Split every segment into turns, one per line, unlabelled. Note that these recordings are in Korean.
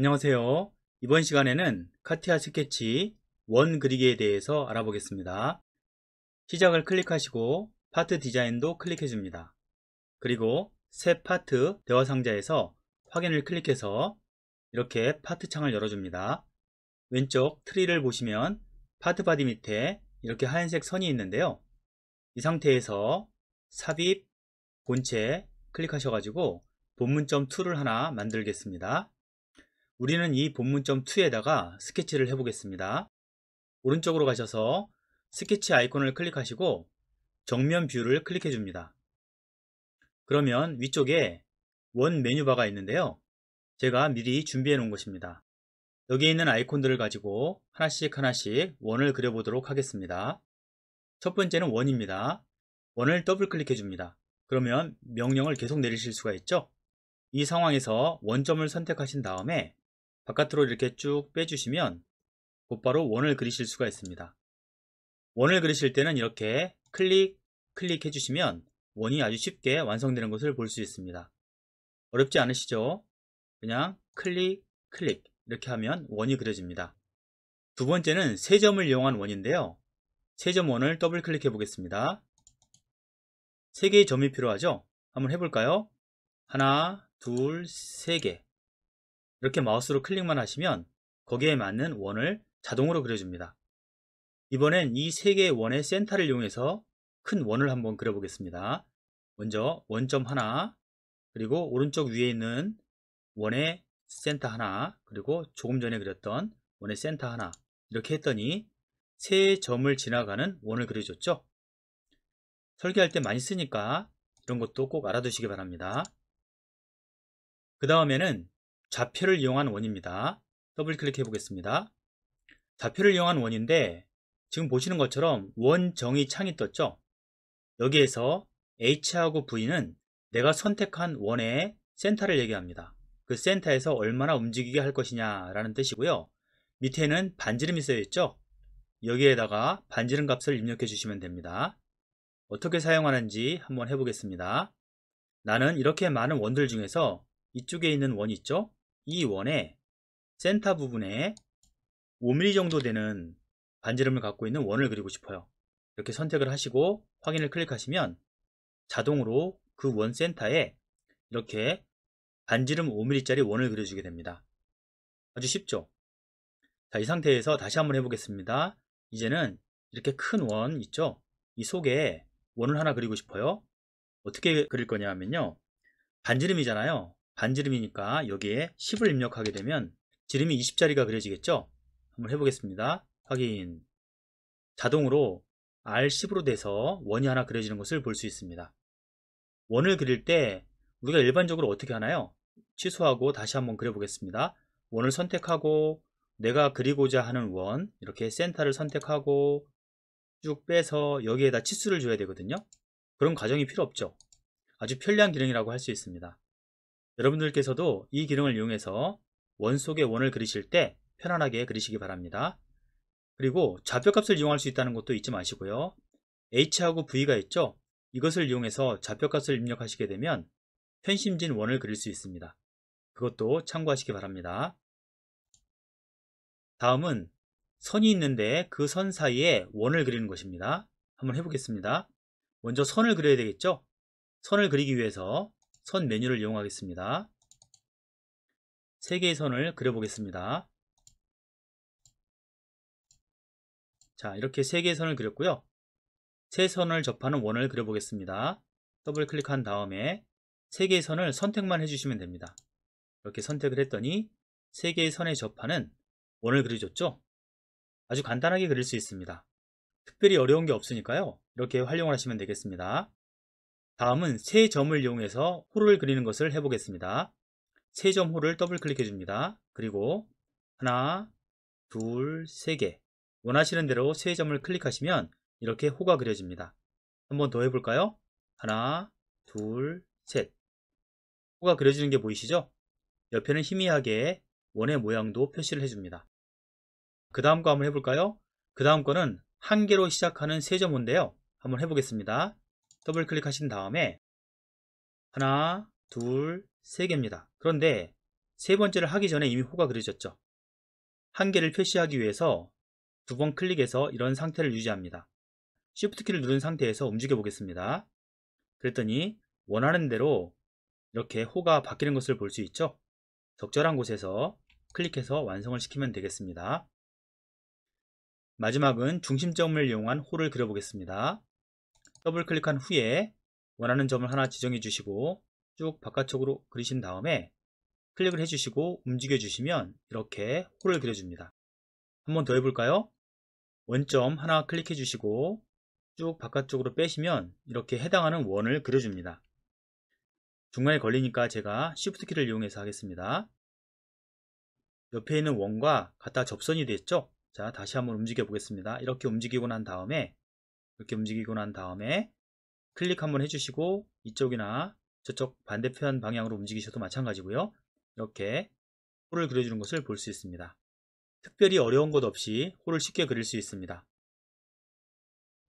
안녕하세요. 이번 시간에는 카티아 스케치 원 그리기에 대해서 알아보겠습니다. 시작을 클릭하시고 파트 디자인도 클릭해줍니다. 그리고 새 파트 대화 상자에서 확인을 클릭해서 이렇게 파트 창을 열어줍니다. 왼쪽 트리를 보시면 파트 바디 밑에 이렇게 하얀색 선이 있는데요. 이 상태에서 삽입, 본체 클릭하셔가지고 본문점 툴을 하나 만들겠습니다. 우리는 이 본문점 2에다가 스케치를 해보겠습니다. 오른쪽으로 가셔서 스케치 아이콘을 클릭하시고 정면 뷰를 클릭해 줍니다. 그러면 위쪽에 원 메뉴바가 있는데요. 제가 미리 준비해 놓은 것입니다. 여기에 있는 아이콘들을 가지고 하나씩 하나씩 원을 그려보도록 하겠습니다. 첫 번째는 원입니다. 원을 더블 클릭해 줍니다. 그러면 명령을 계속 내리실 수가 있죠. 이 상황에서 원점을 선택하신 다음에 바깥으로 이렇게 쭉 빼주시면 곧바로 원을 그리실 수가 있습니다. 원을 그리실 때는 이렇게 클릭, 클릭해 주시면 원이 아주 쉽게 완성되는 것을 볼 수 있습니다. 어렵지 않으시죠? 그냥 클릭, 클릭 이렇게 하면 원이 그려집니다. 두 번째는 세점을 이용한 원인데요. 세 점 원을 더블 클릭해 보겠습니다. 세 개의 점이 필요하죠? 한번 해볼까요? 하나, 둘, 세 개. 이렇게 마우스로 클릭만 하시면 거기에 맞는 원을 자동으로 그려줍니다. 이번엔 이 세 개의 원의 센터를 이용해서 큰 원을 한번 그려보겠습니다. 먼저 원점 하나, 그리고 오른쪽 위에 있는 원의 센터 하나, 그리고 조금 전에 그렸던 원의 센터 하나 이렇게 했더니 세 점을 지나가는 원을 그려줬죠. 설계할 때 많이 쓰니까 이런 것도 꼭 알아두시기 바랍니다. 그 다음에는 좌표를 이용한 원입니다. 더블 클릭해 보겠습니다. 좌표를 이용한 원인데 지금 보시는 것처럼 원 정의 창이 떴죠? 여기에서 H하고 V는 내가 선택한 원의 센터를 얘기합니다. 그 센터에서 얼마나 움직이게 할 것이냐라는 뜻이고요. 밑에는 반지름이 쓰여있죠? 여기에다가 반지름 값을 입력해 주시면 됩니다. 어떻게 사용하는지 한번 해보겠습니다. 나는 이렇게 많은 원들 중에서 이쪽에 있는 원 있죠? 이 원의 센터 부분에 5mm 정도 되는 반지름을 갖고 있는 원을 그리고 싶어요. 이렇게 선택을 하시고 확인을 클릭하시면 자동으로 그 원 센터에 이렇게 반지름 5mm짜리 원을 그려주게 됩니다. 아주 쉽죠? 자, 이 상태에서 다시 한번 해보겠습니다. 이제는 이렇게 큰 원 있죠? 이 속에 원을 하나 그리고 싶어요. 어떻게 그릴 거냐 하면요. 반지름이잖아요. 반지름이니까 여기에 10을 입력하게 되면 지름이 20짜리가 그려지겠죠? 한번 해보겠습니다. 확인 자동으로 R10으로 돼서 원이 하나 그려지는 것을 볼 수 있습니다. 원을 그릴 때 우리가 일반적으로 어떻게 하나요? 취소하고 다시 한번 그려보겠습니다. 원을 선택하고 내가 그리고자 하는 원 이렇게 센터를 선택하고 쭉 빼서 여기에다 치수를 줘야 되거든요. 그런 과정이 필요 없죠. 아주 편리한 기능이라고 할 수 있습니다. 여러분들께서도 이 기능을 이용해서 원속의 원을 그리실 때 편안하게 그리시기 바랍니다. 그리고 좌표값을 이용할 수 있다는 것도 잊지 마시고요. H하고 V가 있죠? 이것을 이용해서 좌표값을 입력하시게 되면 편심진 원을 그릴 수 있습니다. 그것도 참고하시기 바랍니다. 다음은 선이 있는데 그 선 사이에 원을 그리는 것입니다. 한번 해보겠습니다. 먼저 선을 그려야 되겠죠? 선을 그리기 위해서 선 메뉴를 이용하겠습니다. 세개의 선을 그려보겠습니다. 자 이렇게 세개의 선을 그렸고요. 세 선을 접하는 원을 그려보겠습니다. 더블 클릭한 다음에 세개의 선을 선택만 해주시면 됩니다. 이렇게 선택을 했더니 세개의 선에 접하는 원을 그려줬죠? 아주 간단하게 그릴 수 있습니다. 특별히 어려운 게 없으니까요. 이렇게 활용을 하시면 되겠습니다. 다음은 세 점을 이용해서 호를 그리는 것을 해보겠습니다. 세 점 호를 더블 클릭해 줍니다. 그리고 하나, 둘, 세 개. 원하시는 대로 세 점을 클릭하시면 이렇게 호가 그려집니다. 한번 더 해볼까요? 하나, 둘, 셋. 호가 그려지는 게 보이시죠? 옆에는 희미하게 원의 모양도 표시를 해줍니다. 그 다음 거 한번 해볼까요? 그 다음 거는 한 개로 시작하는 세 점호인데요. 한번 해보겠습니다. 더블 클릭하신 다음에 하나, 둘, 세 개입니다. 그런데 세 번째를 하기 전에 이미 호가 그려졌죠. 한 개를 표시하기 위해서 두 번 클릭해서 이런 상태를 유지합니다. Shift 키를 누른 상태에서 움직여 보겠습니다. 그랬더니 원하는 대로 이렇게 호가 바뀌는 것을 볼 수 있죠. 적절한 곳에서 클릭해서 완성을 시키면 되겠습니다. 마지막은 중심점을 이용한 호를 그려보겠습니다. 더블 클릭한 후에 원하는 점을 하나 지정해 주시고 쭉 바깥쪽으로 그리신 다음에 클릭을 해주시고 움직여 주시면 이렇게 홀을 그려줍니다. 한번 더 해볼까요? 원점 하나 클릭해 주시고 쭉 바깥쪽으로 빼시면 이렇게 해당하는 원을 그려줍니다. 중간에 걸리니까 제가 Shift 키를 이용해서 하겠습니다. 옆에 있는 원과 갖다 접선이 됐죠? 자 다시 한번 움직여 보겠습니다. 이렇게 움직이고 난 다음에 이렇게 움직이고 난 다음에 클릭 한번 해주시고 이쪽이나 저쪽 반대편 방향으로 움직이셔도 마찬가지고요. 이렇게 홀을 그려주는 것을 볼 수 있습니다. 특별히 어려운 것 없이 홀을 쉽게 그릴 수 있습니다.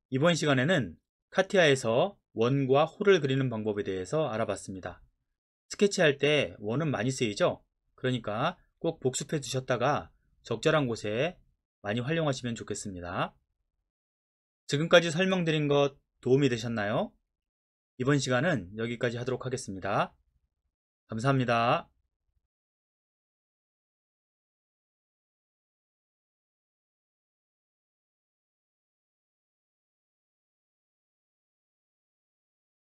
이번 시간에는 카티아에서 원과 홀을 그리는 방법에 대해서 알아봤습니다. 스케치할 때 원은 많이 쓰이죠? 그러니까 꼭 복습해 두셨다가 적절한 곳에 많이 활용하시면 좋겠습니다. 지금까지 설명드린 것 도움이 되셨나요? 이번 시간은 여기까지 하도록 하겠습니다. 감사합니다.